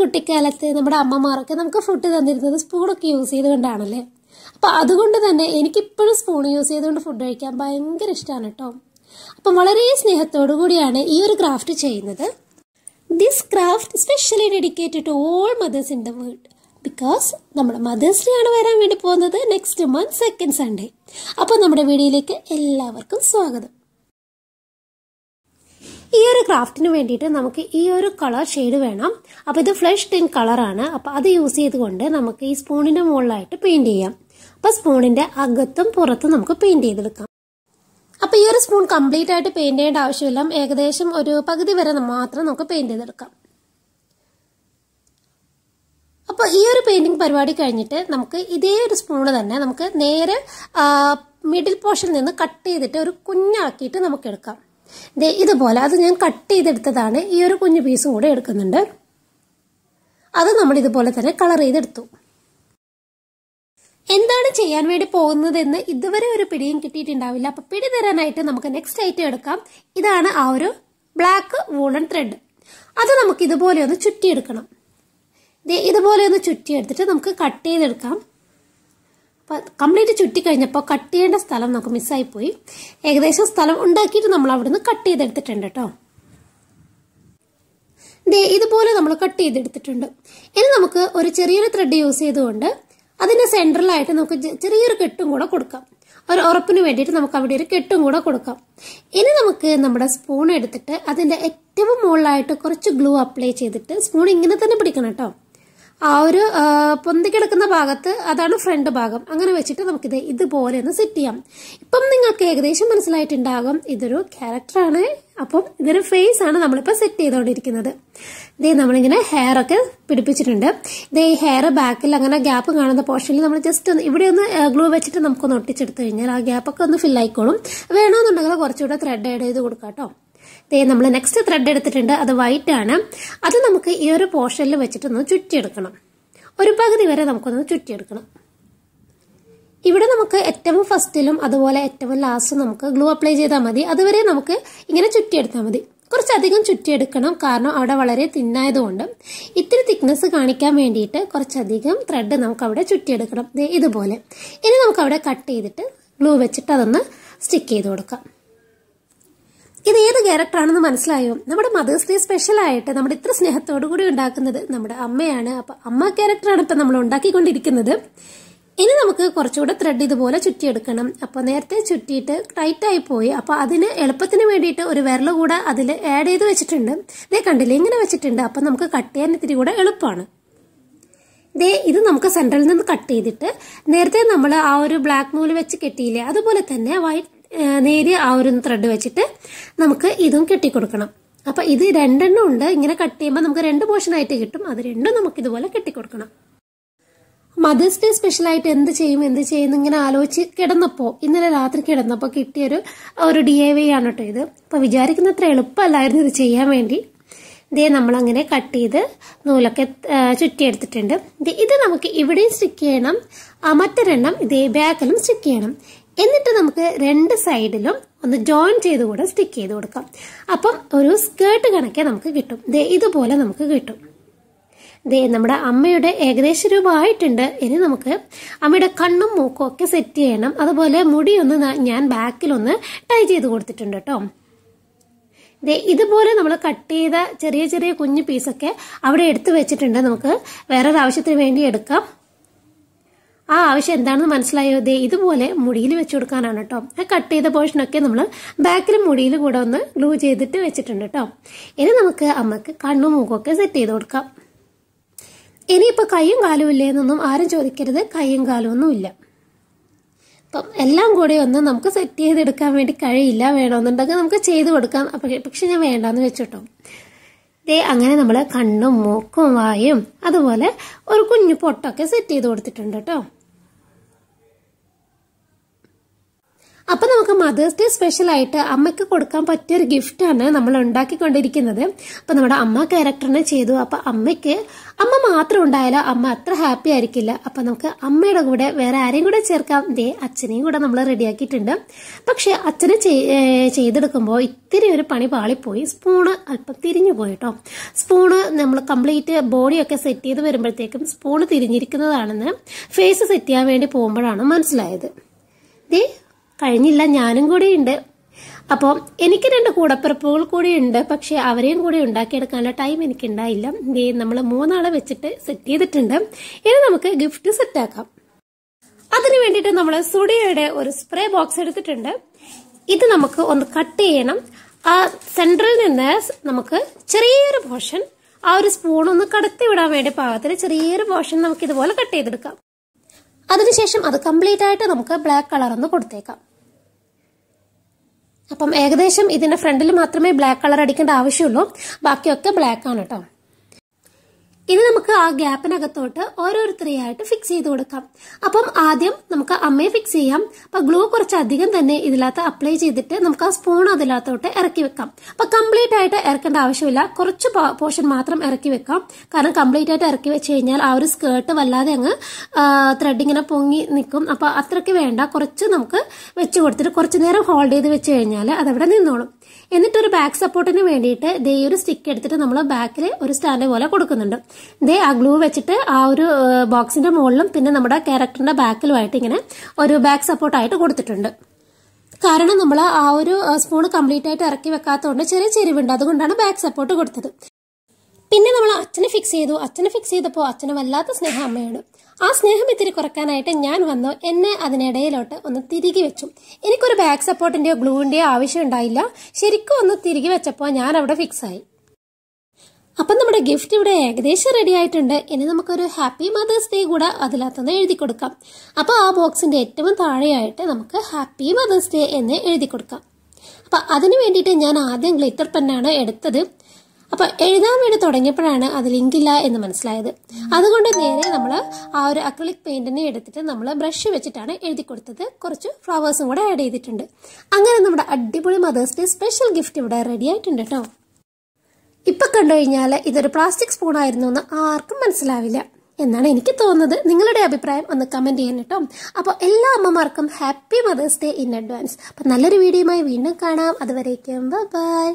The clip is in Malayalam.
കുട്ടിക്കാലത്ത് നമ്മുടെ അമ്മമാരൊക്കെ നമുക്ക് ഫുഡ് തന്നിരുന്നത് സ്പൂണൊക്കെ യൂസ് ചെയ്തുകൊണ്ടാണല്ലേ അപ്പോൾ അതുകൊണ്ട് തന്നെ എനിക്കിപ്പോഴും സ്പൂൺ യൂസ് ചെയ്തുകൊണ്ട് ഫുഡ് കഴിക്കാൻ ഭയങ്കര ഇഷ്ടമാണ് കേട്ടോ അപ്പം വളരെ സ്നേഹത്തോടു കൂടിയാണ് ഈ ഒരു ക്രാഫ്റ്റ് ചെയ്യുന്നത് this craft specially dedicated to all mothers in the world because നമ്മുടെ മദേഴ്സ് ഡേ ആണ് വരാൻ വേണ്ടി പോകുന്നത് നെക്സ്റ്റ് മന്ത് സെക്കൻഡ് സൺഡേ അപ്പോൾ നമ്മുടെ വീഡിയോയിലേക്ക് എല്ലാവർക്കും സ്വാഗതം ഈ ഒരു ക്രാഫ്റ്റിന് വേണ്ടിയിട്ട് നമുക്ക് ഈ ഒരു കളർ ഷെയ്ഡ് വേണം അപ്പോൾ ഇത് ഫ്ലഷ് ടിൻ കളറാണ് അപ്പോൾ അത് യൂസ് ചെയ്തുകൊണ്ട് നമുക്ക് ഈ സ്പൂണിൻ്റെ മുകളിലായിട്ട് പെയിൻറ് ചെയ്യാം അപ്പോൾ സ്പൂണിൻ്റെ അകത്തും പുറത്തും നമുക്ക് പെയിൻറ് ചെയ്തെടുക്കാം അപ്പോൾ ഈ ഒരു സ്പൂൺ കംപ്ലീറ്റ് ആയിട്ട് പെയിൻറ് ചെയ്യേണ്ട ആവശ്യമില്ല ഏകദേശം ഒരു പകുതി വരെ മാത്രം നമുക്ക് പെയിൻറ് ചെയ്തെടുക്കാം അപ്പോൾ ഈ ഒരു പെയിൻറ്റിങ് പരിപാടി കഴിഞ്ഞിട്ട് നമുക്ക് ഇതേ ഒരു സ്പൂണ് തന്നെ നമുക്ക് നേരെ മിഡിൽ പോർഷനിൽ നിന്ന് കട്ട് ചെയ്തിട്ട് ഒരു കുഞ്ഞാക്കിയിട്ട് നമുക്ക് എടുക്കാം ഇതുപോലെ അത് ഞാൻ കട്ട് ചെയ്തെടുത്തതാണ് ഈ ഒരു കുഞ്ഞു പീസും കൂടെ എടുക്കുന്നുണ്ട് അത് നമ്മൾ ഇതുപോലെ തന്നെ കളർ ചെയ്തെടുത്തു എന്താണ് ചെയ്യാൻ വേണ്ടി എന്ന് ഇതുവരെ ഒരു പിടിയും കിട്ടിയിട്ടുണ്ടാവില്ല അപ്പൊ പിടി തരാനായിട്ട് നമുക്ക് നെക്സ്റ്റ് ഐറ്റം എടുക്കാം ഇതാണ് ആ ഒരു ബ്ലാക്ക് വൂളൺ ത്രെഡ് അത് നമുക്ക് ഇതുപോലെ ഒന്ന് ചുറ്റിയെടുക്കണം ഇതുപോലെ ഒന്ന് ചുറ്റിയെടുത്തിട്ട് നമുക്ക് കട്ട് ചെയ്തെടുക്കാം കംപ്ലീറ്റ് ചുറ്റി കഴിഞ്ഞപ്പോൾ കട്ട് ചെയ്യേണ്ട സ്ഥലം നമുക്ക് മിസ്സായി പോയി ഏകദേശം സ്ഥലം ഉണ്ടാക്കിയിട്ട് നമ്മൾ അവിടുന്ന് കട്ട് ചെയ്തെടുത്തിട്ടുണ്ട് കേട്ടോ ദേ ഇതുപോലെ നമ്മൾ കട്ട് ചെയ്തെടുത്തിട്ടുണ്ട് ഇനി നമുക്ക് ഒരു ചെറിയൊരു ത്രെഡ് യൂസ് ചെയ്തുകൊണ്ട് അതിന്റെ സെൻട്രലായിട്ട് നമുക്ക് ചെറിയൊരു കെട്ടും കൂടെ കൊടുക്കാം ഒരു ഉറപ്പിന് വേണ്ടിയിട്ട് നമുക്ക് അവിടെ ഒരു കെട്ടും കൂടെ കൊടുക്കാം ഇനി നമുക്ക് നമ്മുടെ സ്പൂൺ എടുത്തിട്ട് അതിന്റെ ഏറ്റവും മുകളിലായിട്ട് കുറച്ച് ഗ്ലൂ അപ്ലൈ ചെയ്തിട്ട് സ്പൂൺ ഇങ്ങനെ തന്നെ പിടിക്കണം കേട്ടോ ആ ഒരു പൊന്തി കിടക്കുന്ന ഭാഗത്ത് അതാണ് ഫ്രണ്ട് ഭാഗം അങ്ങനെ വെച്ചിട്ട് നമുക്കിത് ഇതുപോലെ ഒന്ന് സെറ്റ് ചെയ്യാം ഇപ്പം നിങ്ങൾക്ക് ഏകദേശം മനസ്സിലായിട്ടുണ്ടാകും ഇതൊരു ക്യാരക്ടറാണ് അപ്പം ഇതൊരു ഫേസ് ആണ് നമ്മളിപ്പോൾ സെറ്റ് ചെയ്തുകൊണ്ടിരിക്കുന്നത് ഇതേ നമ്മളിങ്ങനെ ഹെയർ ഒക്കെ പിടിപ്പിച്ചിട്ടുണ്ട് ഇതേ ഈ ഹെയർ ബാക്കിൽ അങ്ങനെ ഗ്യാപ്പ് കാണുന്ന പോർഷനിൽ നമ്മൾ ജസ്റ്റ് ഒന്ന് ഇവിടെ ഒന്ന് ഗ്ലൂ വെച്ചിട്ട് നമുക്കൊന്ന് ഒട്ടിച്ചെടുത്ത് കഴിഞ്ഞാൽ ആ ഗ്യാപ്പൊക്കെ ഒന്ന് ഫില്ലായിക്കോളും ആയിക്കോളും വേണമെന്നുണ്ടെങ്കിൽ കുറച്ചുകൂടെ ത്രെഡ് ആഡ് ചെയ്ത് കൊടുക്കാം കേട്ടോ ദേ നമ്മൾ നെക്സ്റ്റ് ത്രെഡ് എടുത്തിട്ടുണ്ട് അത് വൈറ്റ് ആണ് അത് നമുക്ക് ഈ ഒരു പോർഷനിൽ വെച്ചിട്ടൊന്ന് ചുറ്റിയെടുക്കണം ഒരു പകുതി വരെ നമുക്കൊന്ന് ചുറ്റിയെടുക്കണം ഇവിടെ നമുക്ക് ഏറ്റവും ഫസ്റ്റിലും അതുപോലെ ഏറ്റവും ലാസ്റ്റും നമുക്ക് ഗ്ലൂ അപ്ലൈ ചെയ്താൽ മതി അതുവരെ നമുക്ക് ഇങ്ങനെ ചുറ്റിയെടുത്താൽ മതി കുറച്ചധികം ചുറ്റിയെടുക്കണം കാരണം അവിടെ വളരെ തിന്നായതുകൊണ്ട് ഇത്തിരി തിക്നെസ് കാണിക്കാൻ വേണ്ടിയിട്ട് കുറച്ചധികം ത്രെഡ് നമുക്ക് അവിടെ ചുറ്റിയെടുക്കണം ഇതുപോലെ ഇനി നമുക്ക് അവിടെ കട്ട് ചെയ്തിട്ട് ഗ്ലൂ വെച്ചിട്ട് അതൊന്ന് സ്റ്റിക്ക് ചെയ്ത് കൊടുക്കാം ഇത് ഏത് ക്യാരക്ടറാണെന്ന് മനസ്സിലായോ നമ്മുടെ മദേഴ്സ് ഡേ സ്പെഷ്യലായിട്ട് നമ്മുടെ ഇത്ര സ്നേഹത്തോടു കൂടി ഉണ്ടാക്കുന്നത് നമ്മുടെ അമ്മയാണ് അപ്പൊ അമ്മ ക്യാരക്ടറാണ് ഇപ്പൊ നമ്മൾ ഉണ്ടാക്കിക്കൊണ്ടിരിക്കുന്നത് ഇനി നമുക്ക് കുറച്ചുകൂടെ ത്രെഡ് ഇതുപോലെ ചുറ്റിയെടുക്കണം അപ്പൊ നേരത്തെ ചുറ്റിയിട്ട് ആയി പോയി അപ്പൊ അതിന് എളുപ്പത്തിന് വേണ്ടിയിട്ട് ഒരു വിരൽ കൂടെ അതിൽ ആഡ് ചെയ്ത് വെച്ചിട്ടുണ്ട് ദേ കണ്ടില്ലേ ഇങ്ങനെ വെച്ചിട്ടുണ്ട് അപ്പൊ നമുക്ക് കട്ട് ചെയ്യാൻ ഇത്തിരി കൂടെ എളുപ്പമാണ് ദേ ഇത് നമുക്ക് സെൻട്രൽ നിന്ന് കട്ട് ചെയ്തിട്ട് നേരത്തെ നമ്മൾ ആ ഒരു ബ്ലാക്ക് നൂല് വെച്ച് കെട്ടിയില്ലേ അതുപോലെ തന്നെ വൈറ്റ് നേരിയ ആ ഒരു ത്രെഡ് വെച്ചിട്ട് നമുക്ക് ഇതും കെട്ടിക്കൊടുക്കണം അപ്പൊ ഇത് രണ്ടെണ്ണം ഉണ്ട് ഇങ്ങനെ കട്ട് ചെയ്യുമ്പോൾ നമുക്ക് രണ്ട് ആയിട്ട് കിട്ടും അത് രണ്ടും നമുക്ക് ഇതുപോലെ കെട്ടിക്കൊടുക്കണം മദേഴ്സ് ഡേ ആയിട്ട് എന്ത് ചെയ്യും എന്ത് ചെയ്യും ഇങ്ങനെ ആലോചിച്ച് കിടന്നപ്പോൾ ഇന്നലെ രാത്രി കിടന്നപ്പോൾ കിട്ടിയൊരു ഒരു ഡി എ വൈ ആണ് കേട്ടോ ഇത് അപ്പൊ വിചാരിക്കുന്ന അത്ര എളുപ്പമല്ലായിരുന്നു ഇത് ചെയ്യാൻ വേണ്ടി ഇതേ നമ്മളങ്ങനെ കട്ട് ചെയ്ത് നൂലൊക്കെ ചുറ്റിയെടുത്തിട്ടുണ്ട് ഇത് നമുക്ക് ഇവിടെയും സ്റ്റിക്ക് ചെയ്യണം മറ്റൊരെണ്ണം ഇതേ ബാക്കിലും സ്റ്റിക്ക് ചെയ്യണം എന്നിട്ട് നമുക്ക് രണ്ട് സൈഡിലും ഒന്ന് ജോയിൻ ചെയ്ത് കൂടെ സ്റ്റിക്ക് ചെയ്ത് കൊടുക്കാം അപ്പം ഒരു സ്കേർട്ട് കണക്കെ നമുക്ക് കിട്ടും ദേ ഇതുപോലെ നമുക്ക് കിട്ടും ദേ നമ്മുടെ അമ്മയുടെ ഏകദേശ രൂപമായിട്ടുണ്ട് ഇനി നമുക്ക് അമ്മയുടെ കണ്ണും മൂക്കും ഒക്കെ സെറ്റ് ചെയ്യണം അതുപോലെ മുടിയൊന്ന് ഞാൻ ബാക്കിലൊന്ന് ടൈ ചെയ്ത് കൊടുത്തിട്ടുണ്ട് കേട്ടോ ദേ ഇതുപോലെ നമ്മൾ കട്ട് ചെയ്ത ചെറിയ ചെറിയ കുഞ്ഞു പീസൊക്കെ അവിടെ എടുത്തു വെച്ചിട്ടുണ്ട് നമുക്ക് വേറൊരു ആവശ്യത്തിന് വേണ്ടി എടുക്കാം ആ ആവശ്യം എന്താണെന്ന് മനസ്സിലായോ ദേ ഇതുപോലെ മുടിയിൽ വെച്ചു കൊടുക്കാനാണ് കേട്ടോ ആ കട്ട് ചെയ്ത പോർഷനൊക്കെ നമ്മൾ ബാക്കിൽ മുടിയിൽ കൂടെ ഒന്ന് ഗ്ലൂ ചെയ്തിട്ട് വെച്ചിട്ടുണ്ട് കേട്ടോ ഇനി നമുക്ക് അമ്മക്ക് കണ്ണും മൂക്കൊക്കെ സെറ്റ് ചെയ്ത് കൊടുക്കാം ഇനിയിപ്പോൾ കൈയും കാലും ഇല്ലേ എന്നൊന്നും ആരും ചോദിക്കരുത് കൈയും കാലും ഒന്നും ഇല്ല അപ്പം എല്ലാം കൂടി ഒന്ന് നമുക്ക് സെറ്റ് ചെയ്തെടുക്കാൻ വേണ്ടി കഴിയില്ല വേണമെന്നുണ്ടെങ്കിൽ നമുക്ക് ചെയ്ത് കൊടുക്കാം പക്ഷെ ഞാൻ വേണ്ടാന്ന് വെച്ചോട്ടോ ദേ അങ്ങനെ നമ്മൾ കണ്ണും മൂക്കും വായും അതുപോലെ ഒരു കുഞ്ഞു പൊട്ടൊക്കെ സെറ്റ് ചെയ്ത് കൊടുത്തിട്ടുണ്ട് കേട്ടോ അപ്പൊ നമുക്ക് മദേഴ്സ് ഡേ സ്പെഷ്യൽ ആയിട്ട് അമ്മയ്ക്ക് കൊടുക്കാൻ പറ്റിയ ഒരു ഗിഫ്റ്റാണ് നമ്മൾ ഉണ്ടാക്കിക്കൊണ്ടിരിക്കുന്നത് അപ്പൊ നമ്മുടെ അമ്മ ക്യാരക്ടറിനെ ചെയ്തു അപ്പൊ അമ്മയ്ക്ക് അമ്മ മാത്രം ഉണ്ടായാലോ അമ്മ അത്ര ഹാപ്പി ആയിരിക്കില്ല അപ്പൊ നമുക്ക് അമ്മയുടെ കൂടെ വേറെ ആരെയും കൂടെ ചേർക്കാം ദേ അച്ഛനെയും കൂടെ നമ്മൾ റെഡിയാക്കിയിട്ടുണ്ട് പക്ഷെ അച്ഛനെ ചെയ്തെടുക്കുമ്പോൾ ഇത്തിരി ഒരു പണി പാളിപ്പോയി സ്പൂണ് അല്പം തിരിഞ്ഞു പോയിട്ടോ സ്പൂണ് നമ്മൾ കംപ്ലീറ്റ് ബോഡിയൊക്കെ സെറ്റ് ചെയ്ത് വരുമ്പോഴത്തേക്കും സ്പൂണ് തിരിഞ്ഞിരിക്കുന്നതാണെന്ന് ഫേസ് സെറ്റ് ചെയ്യാൻ വേണ്ടി പോകുമ്പോഴാണ് മനസ്സിലായത് ദേ കഴിഞ്ഞില്ല ഞാനും കൂടിയുണ്ട് അപ്പോൾ എനിക്ക് രണ്ട് കൂടപ്പിറപ്പുകൾ കൂടിയുണ്ട് പക്ഷെ അവരെയും കൂടി ഉണ്ടാക്കിയെടുക്കാനുള്ള ടൈം എനിക്കുണ്ടായില്ല ഇതേ നമ്മൾ മൂന്നാളെ വെച്ചിട്ട് സെറ്റ് ചെയ്തിട്ടുണ്ട് ഇനി നമുക്ക് ഗിഫ്റ്റ് സെറ്റാക്കാം അതിനു വേണ്ടിയിട്ട് നമ്മൾ സുഡിയയുടെ ഒരു സ്പ്രേ ബോക്സ് എടുത്തിട്ടുണ്ട് ഇത് നമുക്ക് ഒന്ന് കട്ട് ചെയ്യണം ആ സെന്ററിൽ നിന്ന് നമുക്ക് ചെറിയൊരു പോർഷൻ ആ ഒരു സ്പൂൺ ഒന്ന് കടത്തി വിടാൻ വേണ്ടി പാകത്തിൽ ചെറിയൊരു പോർഷൻ നമുക്ക് ഇതുപോലെ കട്ട് ചെയ്തെടുക്കാം അതിനുശേഷം അത് കംപ്ലീറ്റ് ആയിട്ട് നമുക്ക് ബ്ലാക്ക് കളർ ഒന്ന് കൊടുത്തേക്കാം അപ്പം ഏകദേശം ഇതിന്റെ ഫ്രണ്ടിൽ മാത്രമേ ബ്ലാക്ക് കളർ അടിക്കേണ്ട ആവശ്യമുള്ളൂ ബാക്കിയൊക്കെ ബ്ലാക്ക് ആണ് കേട്ടോ ഇനി നമുക്ക് ആ ഗ്യാപ്പിനകത്തോട്ട് ഓരോരുത്തരെയായിട്ട് ഫിക്സ് ചെയ്ത് കൊടുക്കാം അപ്പം ആദ്യം നമുക്ക് അമ്മയെ ഫിക്സ് ചെയ്യാം അപ്പൊ ഗ്ലൂ കുറച്ച് അധികം തന്നെ ഇതിനകത്ത് അപ്ലൈ ചെയ്തിട്ട് നമുക്ക് ആ സ്പൂൺ അതിനകത്തോട്ട് ഇറക്കി വെക്കാം അപ്പൊ കംപ്ലീറ്റ് ആയിട്ട് ഇറക്കേണ്ട ആവശ്യമില്ല കുറച്ച് പോർഷൻ മാത്രം ഇറക്കി വെക്കാം കാരണം കംപ്ലീറ്റ് ആയിട്ട് ഇറക്കി വെച്ച് കഴിഞ്ഞാൽ ആ ഒരു സ്കേർട്ട് വല്ലാതെ അങ്ങ് ത്രെഡ് ഇങ്ങനെ പൊങ്ങി നിൽക്കും അപ്പൊ അത്രയ്ക്ക് വേണ്ട കുറച്ച് നമുക്ക് വെച്ച് കൊടുത്തിട്ട് കുറച്ച് നേരം ഹോൾഡ് ചെയ്ത് വെച്ച് കഴിഞ്ഞാൽ അതവിടെ നിന്നോളും എന്നിട്ടൊരു ബാക്ക് സപ്പോർട്ടിന് വേണ്ടിയിട്ട് ദേ ഒരു സ്റ്റിക്ക് എടുത്തിട്ട് നമ്മൾ ബാക്കിൽ ഒരു സ്റ്റാൻഡ് പോലെ കൊടുക്കുന്നുണ്ട് ദേ ആ ഗ്ലൂ വെച്ചിട്ട് ആ ഒരു ബോക്സിന്റെ മുകളിലും പിന്നെ നമ്മുടെ ക്യാരക്ടറിന്റെ ബാക്കിലുമായിട്ട് ഇങ്ങനെ ഒരു ബാക്ക് സപ്പോർട്ടായിട്ട് കൊടുത്തിട്ടുണ്ട് കാരണം നമ്മൾ ആ ഒരു സ്പൂൺ കംപ്ലീറ്റ് ആയിട്ട് ഇറക്കി വെക്കാത്തതുകൊണ്ട് ചെറിയ ചെരിവുണ്ട് അതുകൊണ്ടാണ് ബാക്ക് സപ്പോർട്ട് കൊടുത്തത് പിന്നെ നമ്മൾ അച്ഛനെ ഫിക്സ് ചെയ്തു അച്ഛനെ ഫിക്സ് ചെയ്തപ്പോൾ അച്ഛനും വല്ലാത്ത സ്നേഹ അമ്മയാണ് ആ സ്നേഹം ഇത്തിരി കുറക്കാനായിട്ട് ഞാൻ വന്നു എന്നെ അതിനിടയിലോട്ട് ഒന്ന് തിരികെ വെച്ചു എനിക്കൊരു ബാക്ക് സപ്പോർട്ടിന്റെയോ ഗ്ലൂവിന്റെയോ ആവശ്യം ഉണ്ടായില്ല ശരിക്കും ഒന്ന് തിരികെ വെച്ചപ്പോൾ ഞാൻ അവിടെ ഫിക്സായി അപ്പം നമ്മുടെ ഗിഫ്റ്റ് ഇവിടെ ഏകദേശം റെഡി ആയിട്ടുണ്ട് ഇനി നമുക്കൊരു ഹാപ്പി മദേഴ്സ് ഡേ കൂടെ അതിലകത്തുനിന്ന് എഴുതി കൊടുക്കാം അപ്പോൾ ആ ബോക്സിന്റെ ഏറ്റവും താഴെയായിട്ട് നമുക്ക് ഹാപ്പി മദേഴ്സ് ഡേ എന്ന് എഴുതി കൊടുക്കാം അപ്പം അതിന് വേണ്ടിയിട്ട് ഞാൻ ആദ്യം ഗ്ലിറ്റർ പെന്നാണ് എടുത്തത് അപ്പോൾ എഴുതാൻ വേണ്ടി തുടങ്ങിയപ്പോഴാണ് അത് ലിങ്കില്ല എന്ന് മനസ്സിലായത് അതുകൊണ്ട് നേരെ നമ്മൾ ആ ഒരു അക്രലിക് പെയിന്റിനെ എടുത്തിട്ട് നമ്മൾ ബ്രഷ് വെച്ചിട്ടാണ് എഴുതി കൊടുത്തത് കുറച്ച് ഫ്ലവേഴ്സും കൂടെ ആഡ് ചെയ്തിട്ടുണ്ട് അങ്ങനെ നമ്മുടെ അടിപൊളി മദേഴ്സ് ഡേ സ്പെഷ്യൽ ഗിഫ്റ്റ് ഇവിടെ റെഡി ആയിട്ടുണ്ട് കേട്ടോ ഇപ്പൊ കണ്ടു കഴിഞ്ഞാൽ ഇതൊരു പ്ലാസ്റ്റിക് സ്പൂൺ ആയിരുന്നു എന്ന് ആർക്കും മനസ്സിലാവില്ല എന്നാണ് എനിക്ക് തോന്നുന്നത് നിങ്ങളുടെ അഭിപ്രായം ഒന്ന് കമന്റ് ചെയ്യാൻ കേട്ടോ അപ്പോൾ എല്ലാ അമ്മമാർക്കും happy mothers day in advance അപ്പൊ നല്ലൊരു വീഡിയോയുമായി വീണ്ടും കാണാം അതുവരേക്കും ബൈ